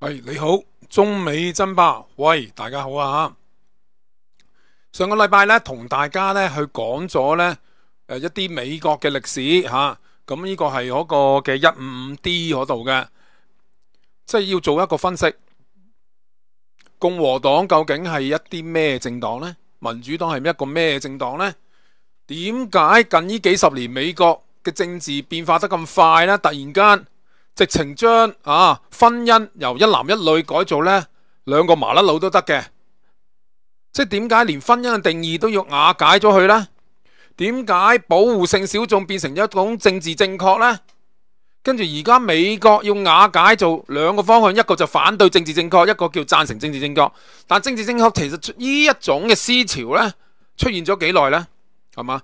喂，你好，中美争霸。喂，大家好啊上个礼拜咧，同大家咧去讲咗咧诶一啲美国嘅历史吓。咁呢个系嗰个嘅一五五 D 嗰度嘅，即系要做一个分析。共和党究竟系一啲咩政党呢？民主党系一个咩政党呢？点解近呢几十年美国嘅政治变化得咁快呢？突然间。直情將啊婚姻由一男一女改做咧兩個麻甩佬都得嘅，即系點解連婚姻嘅定義都要瓦解咗佢呢？點解保護性小眾變成一種政治正確呢？跟住而家美國要瓦解做兩個方向，一個就反對政治正確，一個叫贊成政治正確。但政治正確其實呢一種嘅思潮呢，出現咗幾耐呢？係嘛？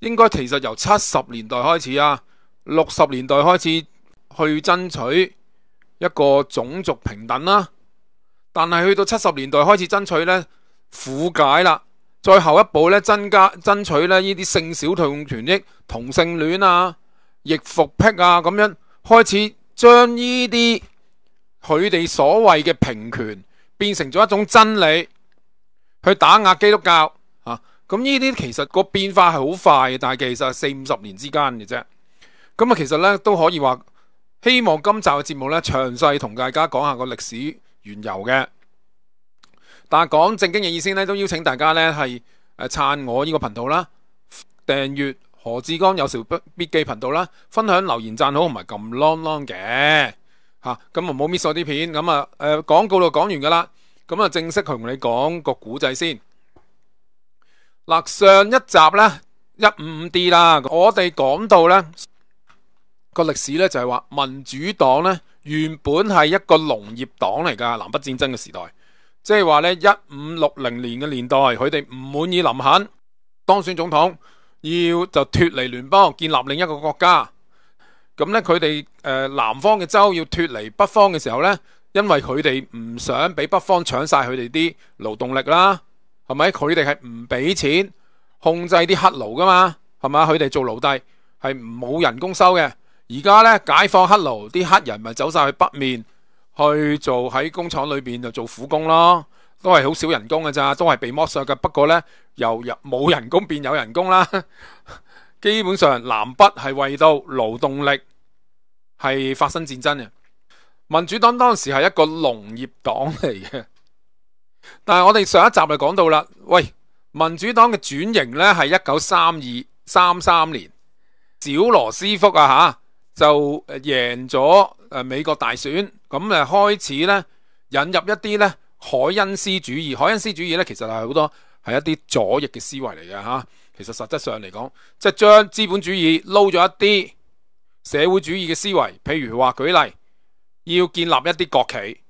應該其實由七十年代開始啊，六十年代開始。去爭取一個種族平等啦，但係去到七十年代開始爭取呢，苦解啦，再後一步呢，增加爭取呢呢啲性小同权益、同性戀啊、逆服癖啊咁樣，開始將呢啲佢哋所謂嘅平權變成咗一種真理去打壓基督教啊。咁呢啲其實個變化係好快嘅，但係其實四五十年之間嘅啫。咁啊，其實呢都可以話。希望今集嘅节目咧，详细同大家讲下个历史缘由嘅。但系讲正经嘅意思咧，都邀请大家咧系诶，撑我呢个频道啦，订阅何志刚有时不笔记频道啦，分享留言赞好同埋揿 long long 嘅吓，咁啊冇 miss 咗啲片。咁啊诶，广告就讲完噶啦，咁啊正式同你讲个古仔先。嗱，上一集咧一五五 D 啦，我哋讲到咧。個歷史咧就係話民主黨咧原本係一個農業黨嚟㗎。南北戰爭嘅時代，即係話咧一五六零年嘅年代，佢哋唔滿意林肯當選總統，要就脱離聯邦，建立另一個國家。咁咧佢哋诶南方嘅州要脱離北方嘅時候咧，因為佢哋唔想俾北方搶晒佢哋啲勞動力啦，係咪？佢哋係唔俾錢控制啲黑奴㗎嘛，係咪佢哋做奴隸係冇人工收嘅。而家咧解放黑奴，啲黑人咪走晒去北面去做喺工厂里边就做苦工咯，都系好少人工嘅咋，都系被剥削嘅。不过呢，由入冇人工变有人工啦，基本上南北系为到劳动力系发生战争嘅。民主党当时系一个农业党嚟嘅，但系我哋上一集就讲到啦，喂，民主党嘅转型呢系一九三二三三年，小罗斯福啊吓。就誒贏咗诶美國大選，咁诶開始咧引入一啲咧海恩斯主義。海恩斯主義咧其實係好多係一啲左翼嘅思維嚟嘅吓。其實實質上嚟講，即系將資本主義撈咗一啲社會主義嘅思維，譬如話舉例，要建立一啲國企，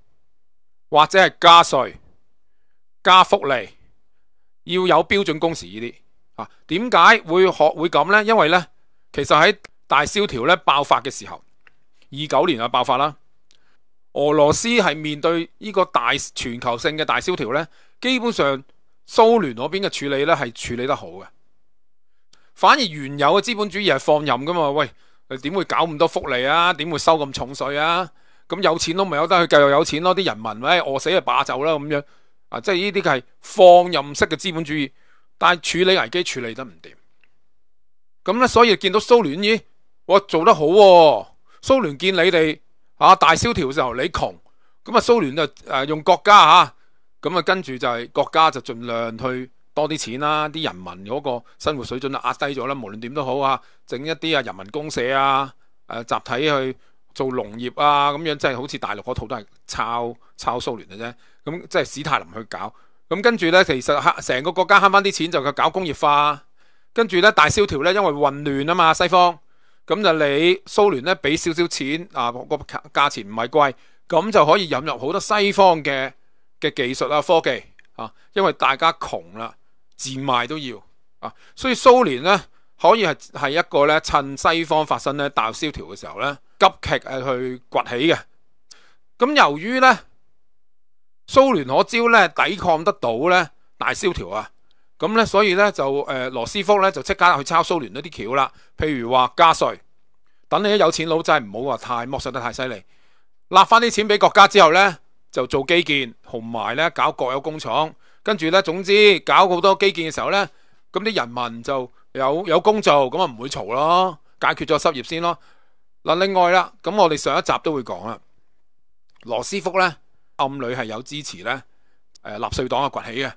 或者係加税、加福利，要有標準工時呢啲啊？點解會學會咁咧？因為咧，其實喺大萧条咧爆发嘅时候，二九年就爆发啦。俄罗斯系面对呢个大全球性嘅大萧条咧，基本上苏联嗰边嘅处理咧系处理得好嘅，反而原有嘅资本主义系放任噶嘛。喂，点会搞咁多福利啊？点会收咁重税啊？咁有钱都咪有得去继续有钱咯。啲人民喂饿死就罢就啦咁样啊，即系呢啲系放任式嘅资本主义，但系处理危机处理得唔掂。咁咧，所以见到苏联咦我做得好蘇聯見你哋啊！大蕭條嘅時候，你窮咁啊，蘇聯就誒用國家吓，咁啊，跟住就係國家就盡量去多啲錢啦，啲人民嗰個生活水準就壓低咗啦。無論點都好啊，整一啲啊人民公社啊誒集體去做農業啊，咁樣即係好似大陸嗰套都係抄抄蘇聯嘅啫。咁即係史太林去搞咁跟住呢，其實成個國家慳翻啲錢就去搞工業化。跟住呢，大蕭條呢，因為混亂啊嘛，西方。咁就你蘇聯咧，俾少少錢啊，個價錢唔係貴，咁就可以引入好多西方嘅嘅技術啊、科技啊，因為大家窮啦，自賣都要啊，所以蘇聯咧可以係係一個咧趁西方發生咧大蕭條嘅時候咧急劇誒去崛起嘅。咁由於咧蘇聯可招咧抵抗得到咧大蕭條啊。咁咧，所以咧就诶罗斯福咧就即刻去抄苏联一啲橋啦。譬如話加税，等你啲有錢佬真系唔好話太剝削得太犀利，納翻啲錢俾國家之後咧，就做基建同埋咧搞国有工廠，跟住咧總之搞好多基建嘅時候咧，咁啲人民就有有工做，咁啊唔會嘈咯，解決咗失業先咯。嗱，另外啦，咁我哋上一集都會講啦，罗斯福咧暗裏係有支持咧誒納税黨嘅崛起嘅。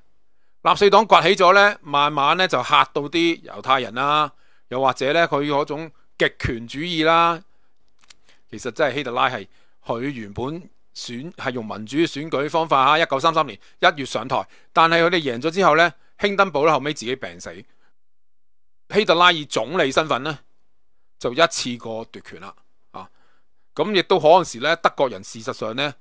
纳粹党崛起咗呢，慢慢呢就吓到啲犹太人啦，又或者呢，佢嗰种极权主义啦，其实真系希特拉系佢原本选系用民主选举方法吓，一九三三年一月上台，但系佢哋赢咗之后呢，兴登堡啦后尾自己病死，希特拉以总理身份呢，就一次过夺权啦，啊，咁亦都可能时呢，德国人事实上呢。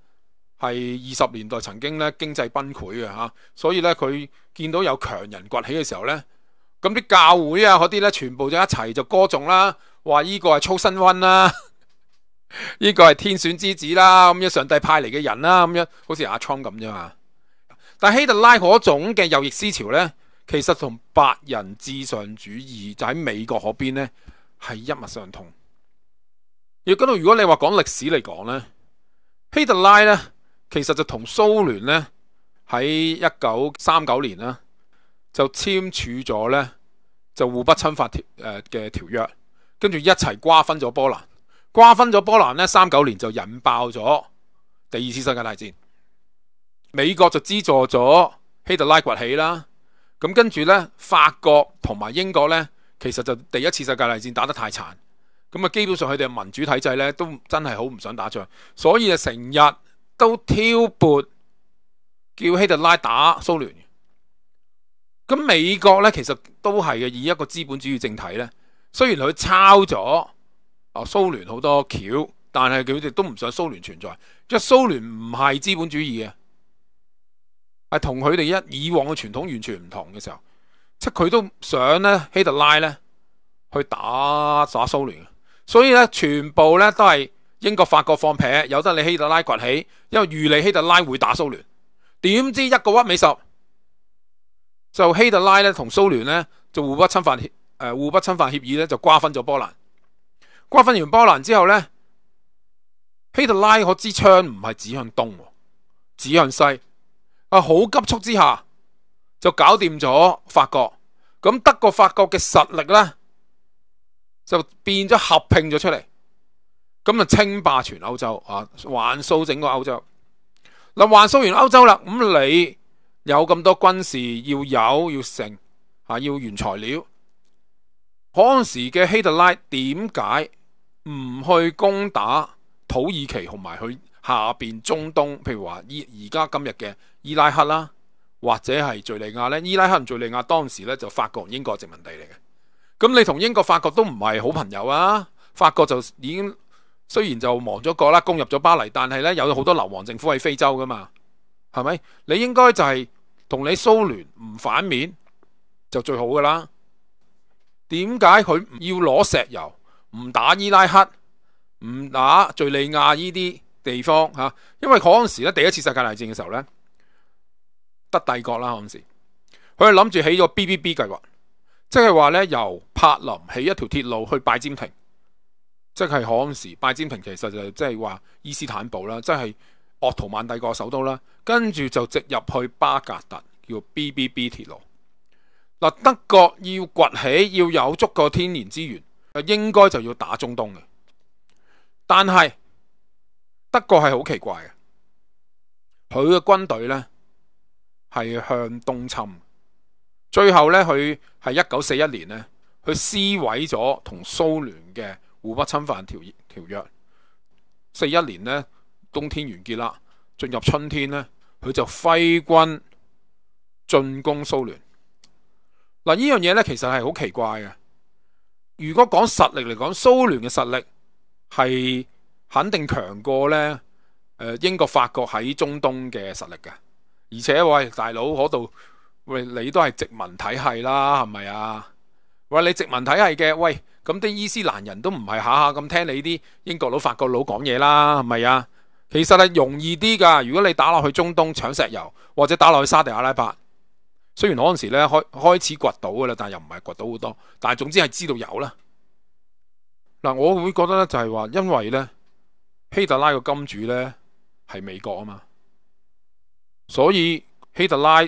系二十年代曾經咧經濟崩潰嘅吓，所以咧佢見到有強人崛起嘅時候咧，咁啲教會啊嗰啲咧全部就一齊就歌颂啦，話依個係操新婚啦，依 個係天選之子啦，咁样上帝派嚟嘅人啦，咁样好似阿仓咁啫嘛。但希特拉嗰種嘅右翼思潮咧，其實同白人至上主義就喺美國嗰邊咧係一脉相通。要講如果你話講歷史嚟講咧，希特拉咧。其实就同苏联呢喺一九三九年啦，就签署咗呢就互不侵犯诶嘅条约，跟住一齐瓜分咗波兰，瓜分咗波兰呢，三九年就引爆咗第二次世界大战。美国就资助咗希特拉崛起啦，咁跟住呢，法国同埋英国呢，其实就第一次世界大战打得太残。咁啊基本上佢哋民主体制呢，都真系好唔想打仗，所以啊成日。都挑撥叫希特拉打蘇聯嘅，咁美國咧其實都係嘅，以一個資本主義政體咧，雖然佢抄咗啊蘇聯好多橋，但係佢哋都唔想蘇聯存在，即系蘇聯唔係資本主義嘅，系同佢哋一以往嘅傳統完全唔同嘅時候，即系佢都想咧希特拉咧去打打蘇聯，所以咧全部咧都係。英国、法国放屁，有得你希特拉崛起，因为预你希特拉会打苏联，点知一个屈美十就希特拉咧同苏联咧就互不侵犯协诶互不侵犯协议咧就瓜分咗波兰，瓜分完波兰之后咧，希特拉嗰支枪唔系指向东，指向西，啊好急促之下就搞掂咗法国，咁德国、法国嘅实力咧就变咗合并咗出嚟。咁啊，稱霸全歐洲啊，橫掃整個歐洲嗱，橫掃完歐洲啦。咁你有咁多軍事要有要成啊，要原材料。嗰陣時嘅希特拉點解唔去攻打土耳其同埋去下邊中東？譬如話依而家今日嘅伊拉克啦，或者係敍利亞呢？伊拉克、同敍利亞當時呢，就法國英國殖民地嚟嘅。咁你同英國、法國都唔係好朋友啊。法國就已經。虽然就亡咗国啦，攻入咗巴黎，但系咧有好多流亡政府喺非洲噶嘛，系咪？你应该就系同你苏联唔反面就最好噶啦。点解佢唔要攞石油，唔打伊拉克，唔打叙利亚呢啲地方吓？因为嗰阵时咧第一次世界大战嘅时候咧，德帝国啦嗰阵时，佢谂住起咗 B B B 计划，即系话咧由柏林起一条铁路去拜占庭。即系嗰时拜占庭其实就即系话伊斯坦堡啦，即系鄂图曼帝国首都啦，跟住就直入去巴格达叫 B B B 铁路嗱。德国要崛起要有足个天然资源，应该就要打中东嘅。但系德国系好奇怪嘅，佢嘅军队呢系向东侵，最后呢，佢系一九四一年呢，佢撕毁咗同苏联嘅。互不侵犯条条约四一年呢，冬天完结啦，进入春天呢，佢就挥军进攻苏联。嗱，呢样嘢呢，其实系好奇怪嘅。如果讲实力嚟讲，苏联嘅实力系肯定强过呢诶，英国、法国喺中东嘅实力嘅。而且喂，大佬嗰度，喂，你都系殖民体系啦，系咪啊？喂，你殖民体系嘅喂。咁啲伊斯蘭人都唔係下下咁聽你啲英國佬、法國佬講嘢啦，係咪啊？其實係容易啲噶。如果你打落去中東搶石油，或者打落去沙地阿拉伯，雖然嗰時咧開开始掘到噶啦，但又唔係掘到好多。但系總之係知道有啦。嗱，我會覺得咧就係話，因為咧希特拉個金主咧係美國啊嘛，所以希特拉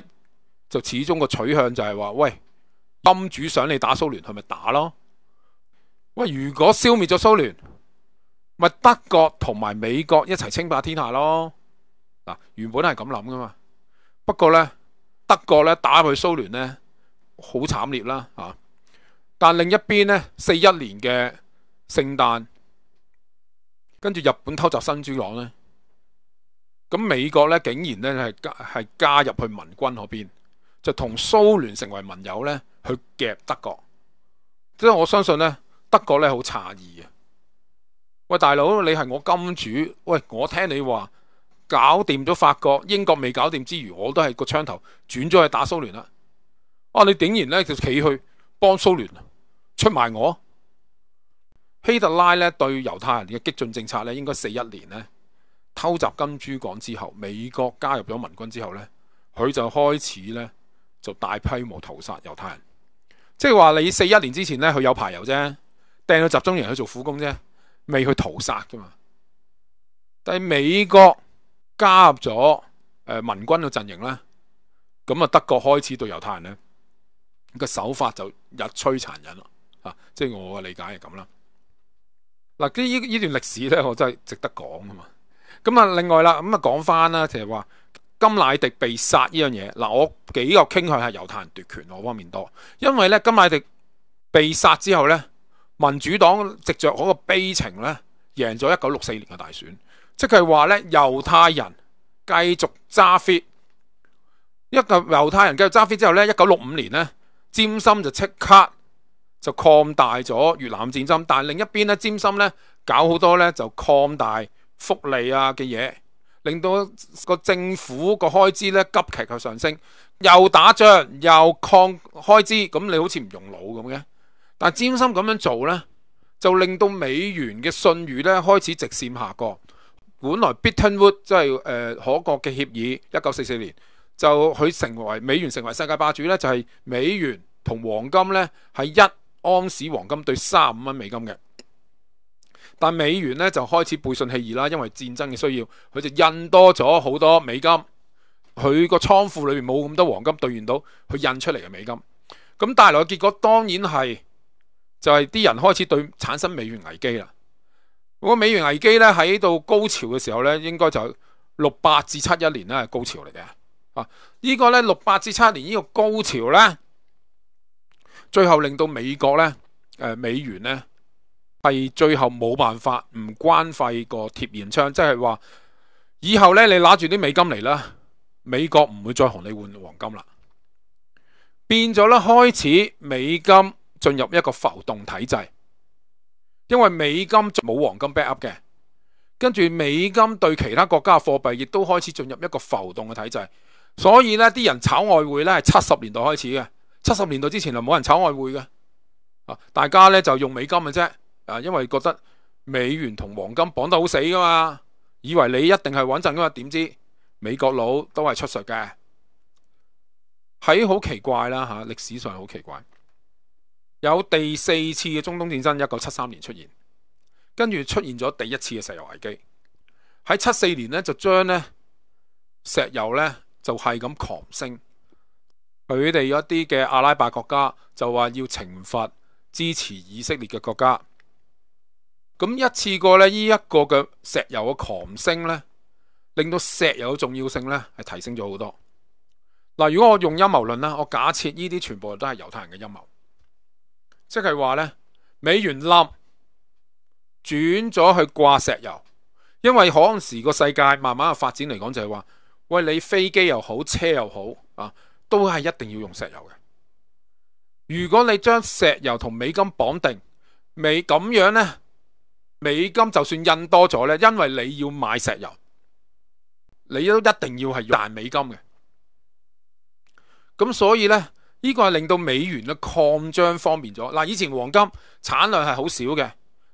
就始終個取向就係話：喂，金主想你打蘇聯，系咪打咯。喂，如果消滅咗蘇聯，咪德國同埋美國一齊稱霸天下咯。嗱，原本係咁諗噶嘛。不過呢，德國咧打去蘇聯呢，好慘烈啦嚇。但另一邊呢，四一年嘅聖誕，跟住日本偷襲新珠港呢，咁美國呢，竟然呢係加加入去民軍嗰邊，就同蘇聯成為盟友呢，去夾德國。即係我相信呢。德國咧好诧異啊！喂，大佬，你係我金主。喂，我聽你話搞掂咗法國、英國未搞掂之餘，我都系個槍頭轉咗去打蘇聯啦。啊，你頂然咧就企去幫蘇聯出卖我希特拉咧對猶太人嘅激進政策咧，應該四一年咧偷襲金珠港之後，美國加入咗民軍之後咧，佢就開始咧就大批模屠殺猶太人，即係話你四一年之前咧佢有排油啫。掟到集中营去做苦工啫，未去屠杀啫嘛。但系美国加入咗诶民军嘅阵营咧，咁啊德国开始对犹太人咧个手法就日趋残忍啦。吓，即系我嘅理解系咁啦。嗱，呢呢段历史咧，我真系值得讲啊嘛。咁啊，另外啦，咁啊讲翻啦，其实话金乃迪被杀呢样嘢，嗱，我几个倾向系犹太人夺权嗰方面多，因为咧金乃迪被杀之后咧。民主党藉着嗰個悲情咧，贏咗一九六四年嘅大選，即係話咧猶太人繼續揸 fit，一个猶太人繼續揸 fit 之後咧，一九六五年咧，占心就即刻就擴大咗越南戰爭，但係另一邊咧，占心咧搞好多咧就擴大福利啊嘅嘢，令到個政府個開支咧急劇嘅上升，又打仗又擴開支，咁你好似唔用腦咁嘅？但占心咁樣做呢，就令到美元嘅信譽呢開始直線下降。本來 b i t o n Wood 即係诶可國嘅協議，一九四四年就佢成為美元成為世界霸主呢，就係美元同黃金呢係一盎士黃金對三十五蚊美金嘅。但美元呢就開始背信棄義啦，因為戰爭嘅需要，佢就印多咗好多美金。佢個倉庫裏面冇咁多黃金兑現到，佢印出嚟嘅美金咁帶來嘅結果當然係。就係啲人開始對產生美元危機啦！个美元危機咧喺到高潮嘅時候咧，應該就六八至七一年咧係高潮嚟嘅。啊，依個咧六八至七一年呢個高潮咧，最後令到美國咧誒美元咧係最後冇辦法唔關閉個鐵现窗，即係話以後咧你攞住啲美金嚟啦，美國唔會再同你換黃金啦，變咗咧開始美金。进入一个浮动体制，因为美金冇黄金 back up 嘅，跟住美金对其他国家货币亦都开始进入一个浮动嘅体制，所以呢啲人炒外汇呢系七十年代开始嘅，七十年代之前就冇人炒外汇嘅，啊大家呢就用美金嘅啫，啊因为觉得美元同黄金绑得好死噶嘛，以为你一定系稳阵噶嘛，点知美国佬都系出术嘅，喺好奇怪啦吓，历史上好奇怪。有第四次嘅中东战争，一九七三年出现，跟住出现咗第一次嘅石油危机。喺七四年咧，就将咧石油咧就系咁狂升。佢哋一啲嘅阿拉伯国家就话要惩罚支持以色列嘅国家。咁一次过咧，呢一个嘅石油嘅狂升咧，令到石油嘅重要性咧系提升咗好多。嗱，如果我用阴谋论啦，我假设呢啲全部都系犹太人嘅阴谋。即系话呢，美元冧转咗去挂石油，因为阵时个世界慢慢嘅发展嚟讲就系话，喂你飞机又好，车又好啊，都系一定要用石油嘅。如果你将石油同美金绑定，美咁样呢，美金就算印多咗呢，因为你要买石油，你都一定要系用美金嘅。咁所以呢。呢个系令到美元嘅扩张方便咗。嗱，以前黄金产量系好少嘅，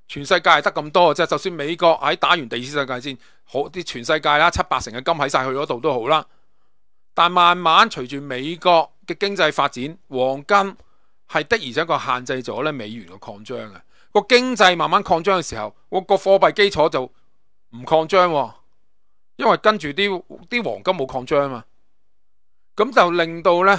全世界系得咁多嘅啫。就算美国喺打完第二次世界战，好啲全世界啦，七八成嘅金喺晒佢嗰度都好啦。但慢慢随住美国嘅经济发展，黄金系的而且确限制咗咧美元嘅扩张啊。个经济慢慢扩张嘅时候，我个货币基础就唔扩张，因为跟住啲啲黄金冇扩张啊嘛。咁就令到咧。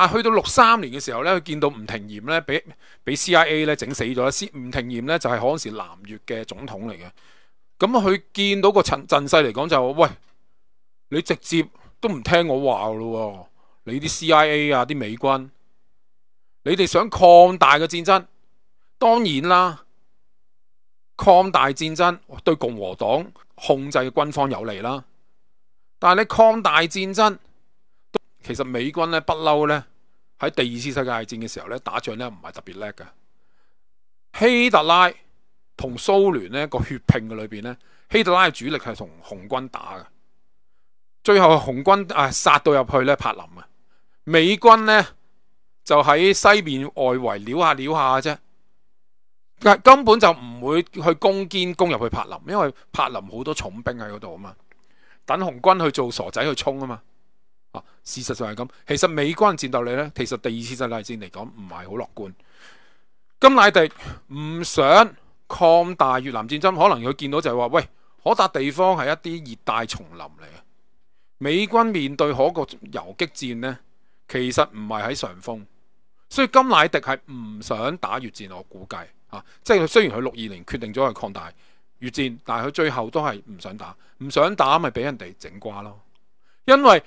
但系去到六三年嘅时候咧，佢见到吴庭琰咧，俾俾 CIA 咧整死咗。吴庭琰咧就系嗰时南越嘅总统嚟嘅。咁佢见到个阵阵势嚟讲就，喂，你直接都唔听我话咯？你啲 CIA 啊，啲美军，你哋想扩大嘅战争，当然啦，扩大战争对共和党控制嘅军方有利啦。但系你扩大战争？其实美军咧不嬲咧喺第二次世界大战嘅时候咧打仗咧唔系特别叻嘅，希特拉同苏联咧个血拼嘅里边咧，希特拉嘅主力系同红军打嘅，最后紅红军啊杀到入去咧柏林啊，美军咧就喺西面外围撩下撩下啫，根本就唔会去攻坚攻入去柏林，因为柏林好多重兵喺嗰度啊嘛，等红军去做傻仔去冲啊嘛。啊，事实上系咁。其实美军战斗力咧，其实第二次世界大战嚟讲唔系好乐观。金乃迪唔想扩大越南战争，可能佢见到就系话，喂，可达地方系一啲热带丛林嚟。美军面对嗰个游击战呢，其实唔系喺上风，所以金乃迪系唔想打越战。我估计啊，即系虽然佢六二年决定咗去扩大越战，但系佢最后都系唔想打，唔想打咪俾人哋整瓜咯，因为。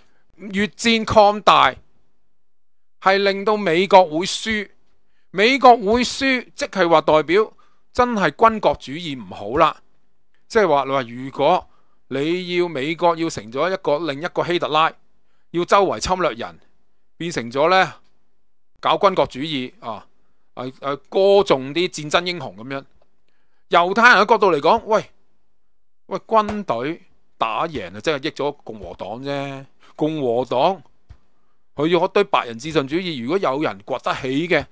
越战扩大系令到美国会输，美国会输即系话代表真系军国主义唔好啦。即系话你话如果你要美国要成咗一个另一个希特拉，要周围侵略人，变成咗呢搞军国主义啊，诶诶歌颂啲战争英雄咁样。犹太人嘅角度嚟讲，喂喂军队打赢啊，即系益咗共和党啫。共和黨佢要我堆白人至上主義，如果有人掘得起嘅，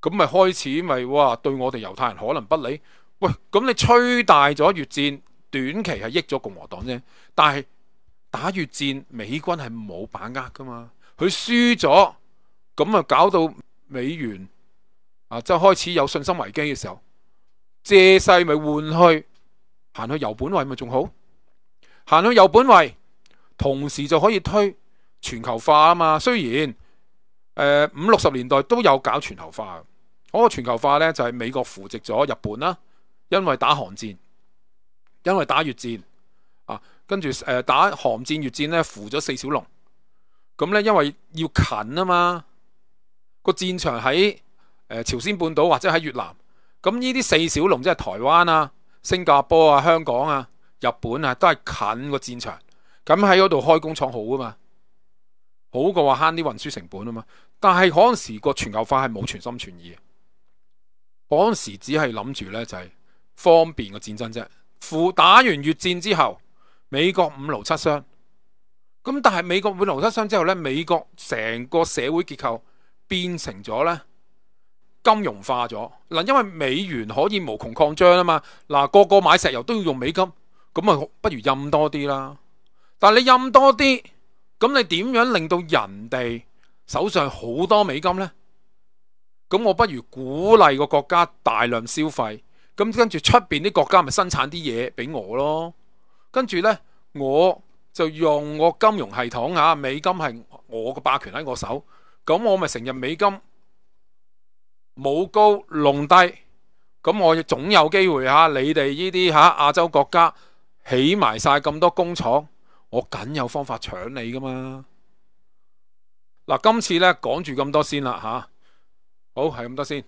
咁咪開始咪哇對我哋猶太人可能不利。喂，咁你吹大咗越戰，短期係益咗共和黨啫。但係打越戰，美軍係冇把握噶嘛，佢輸咗咁啊，搞到美元啊即系開始有信心危機嘅時候，借勢咪換去行去油本位咪仲好行去油本位。同時就可以推全球化啊嘛。雖然诶五六十年代都有搞全球化嘅，嗰個全球化呢，就係美國扶植咗日本啦，因為打寒戰，因為打越戰啊，跟住誒打寒戰越戰呢，扶咗四小龍。咁呢，因為要近啊嘛，個戰場喺朝鮮半島或者喺越南，咁呢啲四小龍即係台灣啊、新加坡啊、香港啊、日本啊，都係近個戰場。咁喺嗰度開工廠好啊嘛，好过話慳啲運輸成本啊嘛。但係嗰陣時個全球化係冇全心全意，嗰陣時只係諗住呢，就係方便個戰爭啫。打完越戰之後，美國五劳七伤，咁，但係美國五劳七伤之後呢，美國成個社會結構變成咗呢。金融化咗嗱，因為美元可以無窮擴張啊嘛嗱，個個買石油都要用美金，咁啊不如任多啲啦。但你印多啲，咁你点样令到人哋手上好多美金呢？咁我不如鼓励个国家大量消费，咁跟住出边啲国家咪生产啲嘢俾我咯？跟住呢，我就用我金融系统吓，美金系我个霸权喺我手，咁我咪成日美金冇高弄低，咁我总有机会吓你哋呢啲吓亚洲国家起埋晒咁多工厂。我梗有方法搶你噶嘛？嗱，今次咧講住咁多先啦吓，好係咁多先。